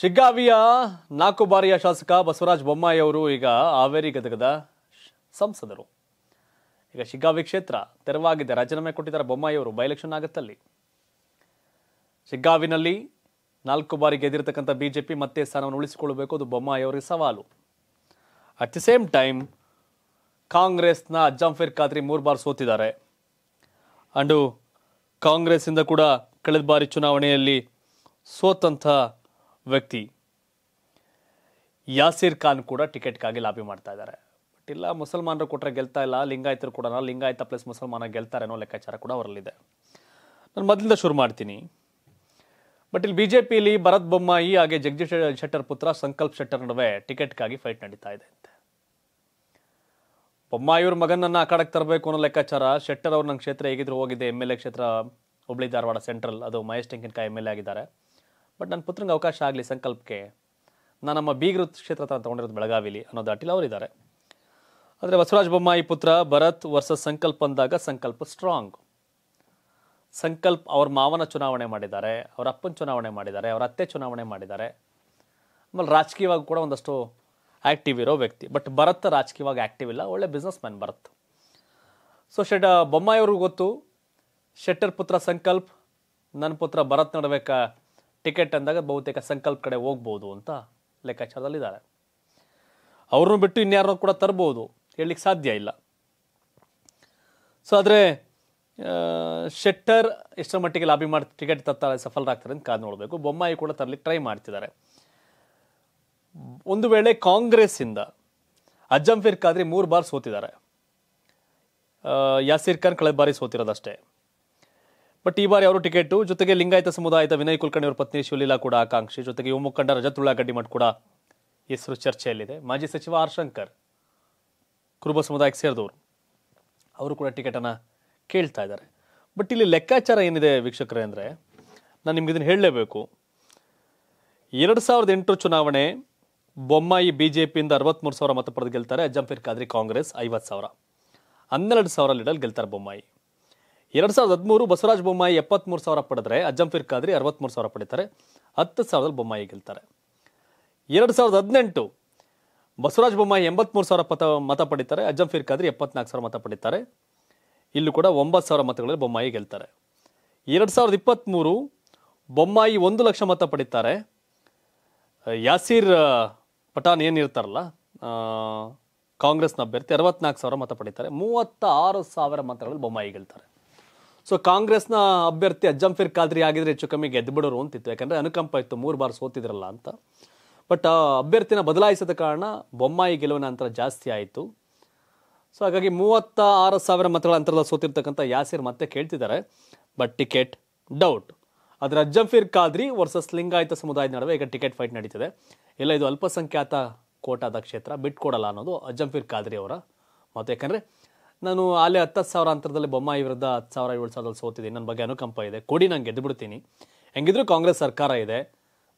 ಶಿಗ್ಗಾವಿಯ ನಾಲ್ಕು ಬಾರಿಯ ಶಾಸಕ ಬಸವರಾಜ ಬೊಮ್ಮಾಯಿ ಅವರು ಈಗ ಹಾವೇರಿ ಗದಗದ ಸಂಸದರು ಈಗ ಶಿಗ್ಗಾವಿ ಕ್ಷೇತ್ರ ತೆರವಾಗಿದೆ ರಾಜೀನಾಮೆ ಕೊಟ್ಟಿದ್ದಾರೆ ಬೊಮ್ಮಾಯಿ ಅವರು ಎಲೆಕ್ಷನ್ ಆಗತ್ತಲ್ಲಿ ಶಿಗ್ಗಾವಿನಲ್ಲಿ ನಾಲ್ಕು ಬಾರಿ ಗೆದ್ದಿರತಕ್ಕಂಥ ಬಿಜೆಪಿ ಮತ್ತೆ ಸ್ಥಾನವನ್ನು ಉಳಿಸಿಕೊಳ್ಳಬೇಕು ಅದು ಬೊಮ್ಮಾಯಿ ಅವರಿಗೆ ಸವಾಲು ಅಟ್ ದಿ ಸೇಮ್ ಟೈಮ್ ಕಾಂಗ್ರೆಸ್ನ ಅಜ್ಜಂಫೀರ್ ಖಾದ್ರಿ ಮೂರು ಬಾರಿ ಸೋತಿದ್ದಾರೆ ಅಂಡು ಕಾಂಗ್ರೆಸ್ಸಿಂದ ಕೂಡ ಕಳೆದ ಬಾರಿ ಚುನಾವಣೆಯಲ್ಲಿ ಸೋತಂಥ ವ್ಯಕ್ತಿ ಯಾಸಿರ್ ಖಾನ್ ಕೂಡ ಟಿಕೆಟ್ಗಾಗಿ ಲಾಬಿ ಮಾಡ್ತಾ ಇದ್ದಾರೆ ಬಟ್ ಇಲ್ಲ ಮುಸಲ್ಮಾನರು ಕೊಟ್ಟರೆ ಗೆಲ್ತಾ ಇಲ್ಲ ಲಿಂಗಾಯತರು ಕೂಡ ಲಿಂಗಾಯತ ಪ್ಲಸ್ ಮುಸಲ್ಮಾನ ಗೆಲ್ತಾರೆ ಅನ್ನೋ ಲೆಕ್ಕಾಚಾರ ಕೂಡ ಅವರಲ್ಲಿದೆ ನಾನು ಮೊದಲಿಂದ ಶುರು ಮಾಡ್ತೀನಿ ಬಟ್ ಇಲ್ಲಿ ಪಿಲಿ ಭರತ್ ಬೊಮ್ಮಾಯಿ ಹಾಗೆ ಜಗದೀಶ್ ಶೆಟ್ಟರ್ ಪುತ್ರ ಸಂಕಲ್ಪ್ ಶೆಟ್ಟರ್ ನಡುವೆ ಟಿಕೆಟ್ಗಾಗಿ ಫೈಟ್ ನಡೀತಾ ಇದೆ ಅಂತೆ ಬೊಮ್ಮಾಯಿಯವ್ರ ಮಗನನ್ನು ಅಖಾಡಕ್ಕೆ ತರಬೇಕು ಅನ್ನೋ ಲೆಕ್ಕಾಚಾರ ಶೆಟ್ಟರ್ ಅವ್ರ ನನ್ನ ಕ್ಷೇತ್ರ ಹೇಗಿದ್ರು ಹೋಗಿದೆ ಎಮ್ ಎಲ್ ಎ ಕ್ಷೇತ್ರ ಹುಬ್ಳಿ ಧಾರವಾಡ ಸೆಂಟ್ರಲ್ ಅದು Mahesh Tenginkai M L A ಆಗಿದ್ದಾರೆ ಬಟ್ ನನ್ನ ಪುತ್ರನಿಗೆ ಅವಕಾಶ ಆಗಲಿ ಸಂಕಲ್ಪಕ್ಕೆ ನಾನು ನಮ್ಮ ಬೀಗರು ಕ್ಷೇತ್ರ ಹತ್ರ ತೊಗೊಂಡಿರೋದು ಬೆಳಗಾವಿಲಿ ಅನ್ನೋ ದಾಟಿಲಿ ಅವರಿದ್ದಾರೆ ಆದರೆ ಬಸವರಾಜ ಬೊಮ್ಮಾಯಿ ಪುತ್ರ ಭರತ್ ವರ್ಸಸ್ ಸಂಕಲ್ಪ ಅಂದಾಗ ಸಂಕಲ್ಪ ಸ್ಟ್ರಾಂಗ್ ಸಂಕಲ್ಪ್ ಅವ್ರ ಮಾವನ ಚುನಾವಣೆ ಮಾಡಿದ್ದಾರೆ ಅವರ ಅಪ್ಪನ ಚುನಾವಣೆ ಮಾಡಿದ್ದಾರೆ ಅವರ ಅತ್ತೆ ಚುನಾವಣೆ ಮಾಡಿದ್ದಾರೆ ಆಮೇಲೆ ರಾಜಕೀಯವಾಗಿ ಕೂಡ ಒಂದಷ್ಟು ಆ್ಯಕ್ಟಿವ್ ಇರೋ ವ್ಯಕ್ತಿ ಬಟ್ ಭರತ್ ರಾಜಕೀಯವಾಗಿ ಆ್ಯಕ್ಟಿವ್ ಇಲ್ಲ ಒಳ್ಳೆ ಬಿಸ್ನೆಸ್ ಮ್ಯಾನ್ ಭರತ್ ಸೊ ಶೆಟ್ಟ ಬೊಮ್ಮಾಯಿಯವ್ರಿಗೂ ಗೊತ್ತು ಶೆಟ್ಟರ್ ಪುತ್ರ ಸಂಕಲ್ಪ್ ನನ್ನ ಪುತ್ರ ಭರತ್ ನಡುವೆ ಟಿಕೆಟ್ ಅಂದಾಗ ಬಹುತೇಕ ಸಂಕಲ್ಪ ಕಡೆ ಹೋಗ್ಬೋದು ಅಂತ ಲೆಕ್ಕಾಚಾರದಲ್ಲಿದ್ದಾರೆ ಅವ್ರನ್ನೂ ಬಿಟ್ಟು ಇನ್ಯಾರೋ ಕೂಡ ತರ್ಬೋದು ಹೇಳಲಿಕ್ಕೆ ಸಾಧ್ಯ ಇಲ್ಲ ಸೊ ಆದರೆ ಶೆಟ್ಟರ್ ಎಷ್ಟರ ಮಟ್ಟಿಗೆ ಲಾಬಿ ಮಾಡಿ ಟಿಕೆಟ್ ತರ್ತಾರೆ ಸಫಲರಾಗ್ತಾರೆ ಅಂತ ಕಾದು ನೋಡಬೇಕು ಬೊಮ್ಮಾಯಿ ಕೂಡ ತರಲಿಕ್ಕೆ ಟ್ರೈ ಮಾಡ್ತಿದ್ದಾರೆ ಒಂದು ವೇಳೆ ಕಾಂಗ್ರೆಸ್ಸಿಂದ ಫಿರ್ ಖಾದ್ರಿ ಮೂರು ಬಾರ್ ಸೋತಿದ್ದಾರೆ ಯಾಸಿರ್ ಖಾನ್ ಕಳೆದ ಬಾರಿ ಸೋತಿರೋದಷ್ಟೇ ಬಟ್ ಈ ಬಾರಿ ಅವರು ಟಿಕೆಟ್ ಜೊತೆಗೆ ಲಿಂಗಾಯತ ಸಮುದಾಯದ ವಿನಯ್ ಕುಲಕರ್ಣಿ ಅವರ ಪತ್ನಿ ಶಿವಲೀಲಾ ಕೂಡ ಆಕಾಂಕ್ಷಿ ಜೊತೆಗೆ ಯುವ ಮುಖಂಡ ರಜತ್ ಉಳ್ಳಾಗಡ್ಡಿ ಕೂಡ ಹೆಸರು ಚರ್ಚೆಯಲ್ಲಿದೆ ಮಾಜಿ ಸಚಿವ ಆರ್ ಶಂಕರ್ ಕುರುಬ ಸಮುದಾಯಕ್ಕೆ ಸೇರಿದವರು ಅವರು ಕೂಡ ಟಿಕೆಟನ್ನು ಕೇಳ್ತಾ ಇದ್ದಾರೆ ಬಟ್ ಇಲ್ಲಿ ಲೆಕ್ಕಾಚಾರ ಏನಿದೆ ವೀಕ್ಷಕರೇ ಅಂದರೆ ನಾನು ನಿಮ್ಗೆ ಇದನ್ನು ಹೇಳಲೇಬೇಕು ಎರಡು ಸಾವಿರದ ಎಂಟು ಚುನಾವಣೆ ಬೊಮ್ಮಾಯಿ ಬಿ ಜೆ ಪಿಯಿಂದ ಸಾವಿರ ಮತ ಪಡೆದು ಗೆಲ್ತಾರೆ ಅಜಂಫಿರ್ ಕಾದ್ರಿ ಕಾಂಗ್ರೆಸ್ ಐವತ್ತು ಸಾವಿರ ಹನ್ನೆರಡು ಸಾವಿರ ಲೀಡಲ್ಲಿ ಗೆಲ್ತಾರೆ ಬೊಮ್ಮಾಯಿ ಎರಡು ಸಾವಿರದ ಹದಿಮೂರು ಬಸವರಾಜ್ ಬೊಮ್ಮಾಯಿ ಎಪ್ಪತ್ತ್ಮೂರು ಸಾವಿರ ಪಡೆದರೆ ಅಜ್ಜಂಫಿರ್ ಖಾದ್ರಿ ಅರವತ್ತ್ಮೂರು ಸಾವಿರ ಪಡಿತಾರೆ ಹತ್ತು ಸಾವಿರದಲ್ಲಿ ಬೊಮ್ಮಾಯಿ ಗೆಲ್ತಾರೆ ಎರಡು ಸಾವಿರದ ಹದಿನೆಂಟು ಬಸವರಾಜ್ ಬೊಮ್ಮಾಯಿ ಎಂಬತ್ಮೂರು ಸಾವಿರ ಪತ ಮತ ಪಡಿತಾರೆ ಅಜ್ಜಂಫಿರ್ ಖಾದ್ರಿ ಎಪ್ಪತ್ನಾಲ್ಕು ಸಾವಿರ ಮತ ಪಡಿತಾರೆ ಇಲ್ಲೂ ಕೂಡ ಒಂಬತ್ತು ಸಾವಿರ ಮತಗಳಲ್ಲಿ ಬೊಮ್ಮಾಯಿ ಗೆಲ್ತಾರೆ ಎರಡು ಸಾವಿರದ ಇಪ್ಪತ್ತ್ಮೂರು ಬೊಮ್ಮಾಯಿ ಒಂದು ಲಕ್ಷ ಮತ ಪಡಿತಾರೆ ಯಾಸೀರ್ ಪಠಾನ್ ಏನಿರ್ತಾರಲ್ಲ ಕಾಂಗ್ರೆಸ್ನ ಅಭ್ಯರ್ಥಿ ಅರವತ್ನಾಲ್ಕು ಸಾವಿರ ಮತ ಪಡಿತಾರೆ ಮೂವತ್ತ ಆರು ಸಾವಿರ ಮತಗಳಲ್ಲಿ ಬೊಮ್ಮಾಯಿ ಗೆಲ್ತಾರೆ ಸೊ ಕಾಂಗ್ರೆಸ್ನ ಅಭ್ಯರ್ಥಿ ಅಜ್ಜಂಫಿರ್ ಖಾದ್ರಿ ಆಗಿದ್ರೆ ಹೆಚ್ಚು ಕಮ್ಮಿ ಗೆದ್ದುಬಿಡೋರು ಅಂತಿತ್ತು ಯಾಕಂದ್ರೆ ಅನುಕಂಪ ಇತ್ತು ಮೂರು ಬಾರಿ ಸೋತಿದ್ರಲ್ಲ ಅಂತ ಬಟ್ ಅಭ್ಯರ್ಥಿನ ಬದಲಾಯಿಸಿದ ಕಾರಣ ಬೊಮ್ಮಾಯಿ ಗೆಲುವಿನ ಅಂತರ ಜಾಸ್ತಿ ಆಯಿತು ಸೊ ಹಾಗಾಗಿ ಮೂವತ್ತ ಆರು ಸಾವಿರ ಮತಗಳ ಅಂತರದಲ್ಲಿ ಸೋತಿರ್ತಕ್ಕಂಥ ಯಾಸಿರ್ ಮತ್ತೆ ಕೇಳ್ತಿದ್ದಾರೆ ಬಟ್ ಟಿಕೆಟ್ ಡೌಟ್ ಆದರೆ ಅಜ್ಜಂಫಿರ್ ಖಾದ್ರಿ ವರ್ಸಸ್ ಲಿಂಗಾಯತ ಸಮುದಾಯದ ನಡುವೆ ಈಗ ಟಿಕೆಟ್ ಫೈಟ್ ನಡೀತಿದೆ ಇಲ್ಲ ಇದು ಅಲ್ಪಸಂಖ್ಯಾತ ಕೋಟಾದ ಕ್ಷೇತ್ರ ಬಿಟ್ಕೊಡಲ್ಲ ಅನ್ನೋದು ಅಜ್ಜಂಫಿರ್ ಖಾದ್ರಿ ಅವರ ಮತ್ತು ಯಾಕಂದರೆ ನಾನು ಅಲ್ಲೇ ಹತ್ತು ಸಾವಿರ ಅಂತರದಲ್ಲಿ ಬೊಮ್ಮಾಯಿ ವಿರುದ್ಧ ಹತ್ತು ಸಾವಿರ ಏಳು ಸಾವಿರದಲ್ಲಿ ಸೋತಿದ್ದೀನಿ ನನ್ನ ಬಗ್ಗೆ ಅನುಕಂಪ ಇದೆ ಕೊಡಿ ನಂಗೆ ಗೆದ್ದು ಬಿಡ್ತೀನಿ ಹೆಂಗಿದ್ರೂ ಕಾಂಗ್ರೆಸ್ ಸರ್ಕಾರ ಇದೆ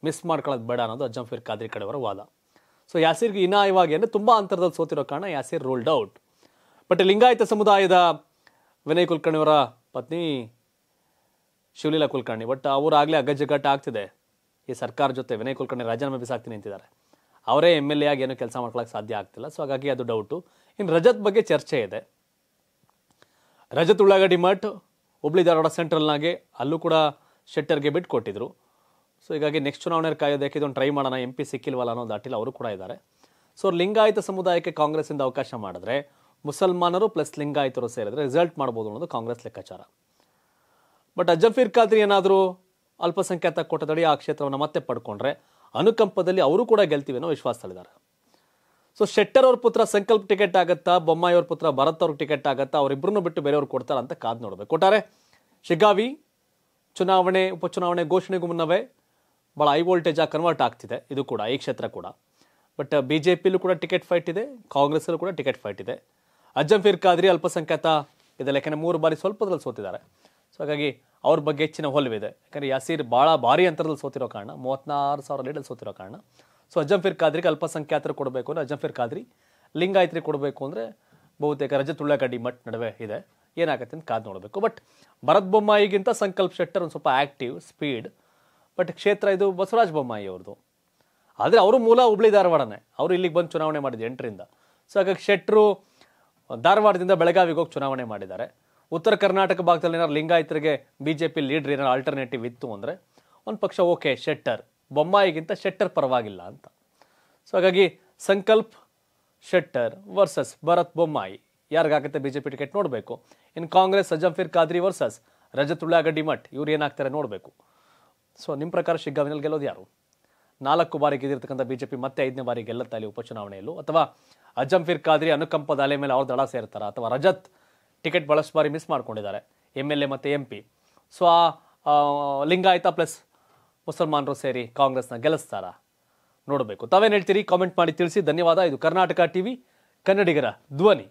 ಮಿಸ್ ಮಾಡ್ಕೊಳ್ಳೋದು ಬೇಡ ಅನ್ನೋದು ಅಜ್ಜಂಫೀರ್ ಖಾದ್ರಿ ಕಡೆಯವರ ವಾದ ಸೊ ಯಾಸೀರ್ಗೆ ಇನ್ನ ಇವಾಗ ಏನು ತುಂಬ ಅಂತರದಲ್ಲಿ ಸೋತಿರೋ ಕಾರಣ Yasir ruled out but Lingayat ಸಮುದಾಯದ ವಿನಯ್ ಕುಲಕರ್ಣಿಯವರ ಪತ್ನಿ ಶಿವಲೀಲಾ ಕುಲಕರ್ಣಿ ಬಟ್ ಅವರಾಗಲೇ ಅಗ್ಗಜಗ್ಗಾಟ ಆಗ್ತಿದೆ ಈ ಸರ್ಕಾರ ಜೊತೆ ವಿನಯ್ ಕುಲಕರ್ಣಿ ರಾಜೀನಾಮೆ ಬಿಸಾಕ್ತೀನಿ ಅಂತಿದ್ದಾರೆ ಅವರೇ ಎಮ್ ಎಲ್ ಎ ಆಗಿ ಏನೂ ಕೆಲಸ ಮಾಡ್ಕೊಳಕ್ಕೆ ಸಾಧ್ಯ ಆಗ್ತಿಲ್ಲ ಸೊ ಹಾಗಾಗಿ ಅದು ಡೌಟು ಇನ್ನು ರಜತ್ ಬಗ್ಗೆ ಚರ್ಚೆ ಇದೆ ರಜತ್ ಉಳ್ಳಾಗಡ್ಡಿ ಮಠ್ ಹುಬ್ಳಿ ಧಾರವಾಡ ಸೆಂಟ್ರಲ್ನಾಗೆ ಅಲ್ಲೂ ಕೂಡ ಶೆಟ್ಟರ್ಗೆ ಬಿಟ್ಟು ಕೊಟ್ಟಿದ್ರು ಸೊ ಹೀಗಾಗಿ ನೆಕ್ಸ್ಟ್ ಚುನಾವಣೆ ಕಾಯೋದಕ್ಕೆ ಇದೊಂದು ಟ್ರೈ ಮಾಡೋಣ ಎಂ ಪಿ ಸಿಕ್ಕಿಲ್ವಲ್ಲ ಅನ್ನೋ ದಾಟಿಲ್ ಅವರು ಕೂಡ ಇದ್ದಾರೆ ಸೊ ಲಿಂಗಾಯತ ಸಮುದಾಯಕ್ಕೆ ಕಾಂಗ್ರೆಸ್ಸಿಂದ ಅವಕಾಶ ಮಾಡಿದ್ರೆ ಮುಸಲ್ಮಾನರು ಪ್ಲಸ್ ಲಿಂಗಾಯತರು ಸೇರಿದ್ರೆ ರಿಸಲ್ಟ್ ಮಾಡ್ಬೋದು ಅನ್ನೋದು ಕಾಂಗ್ರೆಸ್ ಲೆಕ್ಕಾಚಾರ ಬಟ್ ಅಜಫೀರ್ ಖಾದ್ರಿ ಏನಾದರೂ ಅಲ್ಪಸಂಖ್ಯಾತ ಕೋಟದಡಿ ಆ ಕ್ಷೇತ್ರವನ್ನು ಮತ್ತೆ ಪಡ್ಕೊಂಡ್ರೆ ಅನುಕಂಪದಲ್ಲಿ ಅವರು ಕೂಡ ಗೆಲ್ತೀವಿ ಅನ್ನೋ ವಿಶ್ವಾಸದಲ್ಲಿದ್ದಾರೆ ಸೊ ಶೆಟ್ಟರ್ ಅವ್ರ ಪುತ್ರ ಸಂಕಲ್ಪ ಟಿಕೆಟ್ ಆಗುತ್ತಾ ಬೊಮ್ಮಾಯಿ ಅವ್ರ ಪುತ್ರ ಭರತ್ ಅವ್ರ ಟಿಕೆಟ್ ಆಗುತ್ತಾ ಅವರಿಬ್ಬರನ್ನು ಬಿಟ್ಟು ಬೇರೆಯವ್ರು ಕೊಡ್ತಾರ ಅಂತ ಕಾದ್ ನೋಡಬೇಕು ಒಟ್ಟಾರೆ ಶಿಗ್ಗಾವಿ ಚುನಾವಣೆ ಉಪಚುನಾವಣೆ ಘೋಷಣೆಗೂ ಮುನ್ನವೇ ಭಾಳ ಹೈ ವೋಲ್ಟೇಜ್ ಆಗಿ ಕನ್ವರ್ಟ್ ಆಗ್ತಿದೆ ಇದು ಕೂಡ ಈ ಕ್ಷೇತ್ರ ಕೂಡ ಬಟ್ ಬಿ ಜೆ ಪಿಲೂ ಕೂಡ ಟಿಕೆಟ್ ಫೈಟ್ ಇದೆ ಕಾಂಗ್ರೆಸ್ಸಲ್ಲೂ ಕೂಡ ಟಿಕೆಟ್ ಫೈಟ್ ಇದೆ ಫಿರ್ ಖಾದ್ರಿ ಅಲ್ಪಸಂಖ್ಯಾತ ಇದೆಲ್ಲ ಯಾಕಂದರೆ ಮೂರು ಬಾರಿ ಸ್ವಲ್ಪದ್ರಲ್ಲಿ ಸೋತಿದ್ದಾರೆ ಸೊ ಹಾಗಾಗಿ ಅವ್ರ ಬಗ್ಗೆ ಹೆಚ್ಚಿನ ಒಲವಿದೆ ಯಾಕಂದರೆ ಯಾಸೀರ್ ಭಾಳ ಭಾರಿ ಅಂತರದಲ್ಲಿ ಸೋತಿರೋ ಕಾರಣ ಮೂವತ್ತ್ನಾರು ಸಾವಿರ ಲೀಡಲ್ಲಿ ಸೋತಿರೋ ಕಾರಣ ಸೊ ಅಜಂಫಿರ್ ಖಾದ್ರಿಗೆ ಅಲ್ಪಸಂಖ್ಯಾತರು ಕೊಡಬೇಕು ಅಂದರೆ ಅಜಂಫಿರ್ ಖಾದ್ರಿ ಲಿಂಗಾಯತ್ರಿ ಕೊಡಬೇಕು ಅಂದರೆ ಬಹುತೇಕ ರಜತುಳ್ಳಗಡ್ಡಿ ಉಳ್ಳಾಗಡ್ಡಿ ಮಠ ನಡುವೆ ಇದೆ ಏನಾಗುತ್ತೆ ಅಂತ ಕಾದು ನೋಡಬೇಕು ಬಟ್ ಭರತ್ ಬೊಮ್ಮಾಯಿಗಿಂತ ಸಂಕಲ್ಪ ಶೆಟ್ಟರ್ ಒಂದು ಸ್ವಲ್ಪ ಆ್ಯಕ್ಟಿವ್ ಸ್ಪೀಡ್ ಬಟ್ ಕ್ಷೇತ್ರ ಇದು ಬಸವರಾಜ ಬೊಮ್ಮಾಯಿ ಅವ್ರದ್ದು ಆದರೆ ಅವರು ಮೂಲ ಹುಬ್ಳಿ ಧಾರವಾಡನೇ ಅವರು ಇಲ್ಲಿಗೆ ಬಂದು ಚುನಾವಣೆ ಮಾಡಿದ್ದು ಎಂಟರಿಂದ ಸೊ ಹಾಗಾಗಿ ಶೆಟ್ಟರು ಧಾರವಾಡದಿಂದ ಬೆಳಗಾವಿಗೆ ಹೋಗಿ ಚುನಾವಣೆ ಮಾಡಿದ್ದಾರೆ ಉತ್ತರ ಕರ್ನಾಟಕ ಭಾಗದಲ್ಲಿ ಏನಾರು ಲಿಂಗಾಯತರಿಗೆ ಬಿ ಜೆ ಪಿ ಲೀಡ್ರ್ ಏನಾರು ಆಲ್ಟರ್ನೇಟಿವ್ ಇತ್ತು ಅಂದರೆ ಒಂದು ಪಕ್ಷ ಓಕೆ ಶೆಟ್ಟರ್ ಬೊಮ್ಮಾಯಿಗಿಂತ ಶೆಟ್ಟರ್ ಪರವಾಗಿಲ್ಲ ಅಂತ ಸೊ ಹಾಗಾಗಿ ಸಂಕಲ್ಪ ಶೆಟ್ಟರ್ ವರ್ಸಸ್ ಭರತ್ ಬೊಮ್ಮಾಯಿ ಯಾರಿಗಾಗುತ್ತೆ ಬಿ ಜೆ ಪಿ ಟಿಕೆಟ್ ನೋಡಬೇಕು ಇನ್ನು ಕಾಂಗ್ರೆಸ್ ಅಜಂಫೀರ್ ಖಾದ್ರಿ ವರ್ಸಸ್ ರಜತ್ ಉಳ್ಳಾಗಡ್ಡಿ ಮಠ್ ಇವ್ರು ಏನಾಗ್ತಾರೆ ನೋಡಬೇಕು ಸೊ ನಿಮ್ಮ ಪ್ರಕಾರ ಶಿಗ್ಗಾವಿನಲ್ಲಿ ಗೆಲ್ಲೋದು ಯಾರು ನಾಲ್ಕು ಬಾರಿ ಗೆದ್ದಿರ್ತಕ್ಕಂಥ ಬಿ ಜೆ ಪಿ ಮತ್ತೆ ಐದನೇ ಬಾರಿ ಗೆಲ್ಲುತ್ತಾ ಅಲ್ಲಿ ಉಪಚುನಾವಣೆಯಲ್ಲೂ ಅಥವಾ ಅಜಂಫೀರ್ ಖಾದ್ರಿ ಅನುಕಂಪದ ಅಲೆ ಮೇಲೆ ಅವ್ರ ದಳ ಸೇರ್ತಾರ ಅಥವಾ ರಜತ್ ಟಿಕೆಟ್ ಬಳಸ ಬಾರಿ ಮಿಸ್ ಮಾಡ್ಕೊಂಡಿದ್ದಾರೆ ಎಮ್ ಎಲ್ ಎ ಮತ್ತು ಎಂ ಪಿ ಸೊ ಆ ಲಿಂಗಾಯತ ಪ್ಲಸ್ ಮುಸಲ್ಮಾನರು ಸೇರಿ ಕಾಂಗ್ರೆಸ್ನ ಗೆಲಸ್ತಾರ ನೋಡಬೇಕು ತಾವೇನು ಹೇಳ್ತೀರಿ ಕಾಮೆಂಟ್ ಮಾಡಿ ತಿಳಿಸಿ ಧನ್ಯವಾದ ಇದು ಕರ್ನಾಟಕ ಟಿವಿ ಕನ್ನಡಿಗರ ಧ್ವನಿ